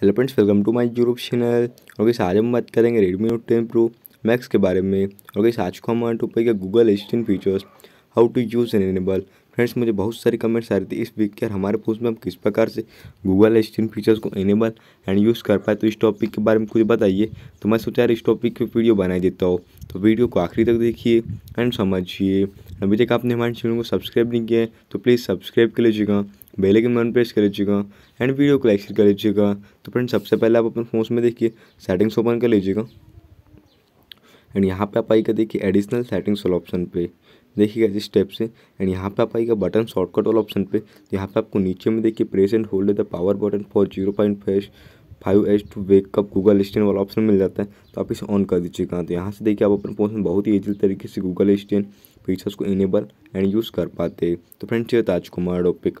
hello friends welcome to my YouTube channel और कैसे आज हम बात करेंगे Redmi Note ten Pro Max के बारे में और कैसे आज को हमारे टूपे के Google Assistant features how to use and enable friends मुझे बहुत सारी कमेंट्स आ रही थी इस वीक के हमारे पोस्ट में हम किस प्रकार से गूगल असिस्टेंट फीचर्स को इनेबल एंड यूज़ कर पाए तो इस टॉपिक के बारे में कुछ बताइए तो मैं सोचा यार इस टॉपिक की वीडियो बना देता हूँ तो वीडियो को आखिरी तक देखिए एंड समझिए अभी तक आपने हमारे चैनल को सब्सक्राइब नहीं किया है तो प्लीज़ सब्सक्राइब कर लीजिएगा बेल आइकन मन प्रेस कर लीजिएगा एंड वीडियो को लाइक शेयर कर लीजिएगा तो फ्रेंड सबसे पहले आप अपने फ़ोन में देखिए सेटिंग्स ओपन कर लीजिएगा एंड यहाँ पे आप आएगा देखिए एडिशनल सेटिंग्स वाला ऑप्शन पे देखिएगा इस स्टेप से एंड यहाँ पे आप आएगा बटन शॉर्टकट वाला ऑप्शन पे यहाँ पे आपको नीचे में देखिए press and hold the power button for zero point फेस फाइव एच टू वेकअप गूगल असिस्टेंट वाला ऑप्शन मिल जाता है तो आप इसे ऑन कर दीजिएगा तो यहाँ से देखिए आप अपने फोन में बहुत ही ईजी तरीके से गूगल असिस्टेंट फीचर्स को इनेबल एंड यूज़ कर पाते हैं तो फ्रेंड्स ये था आज टॉपिक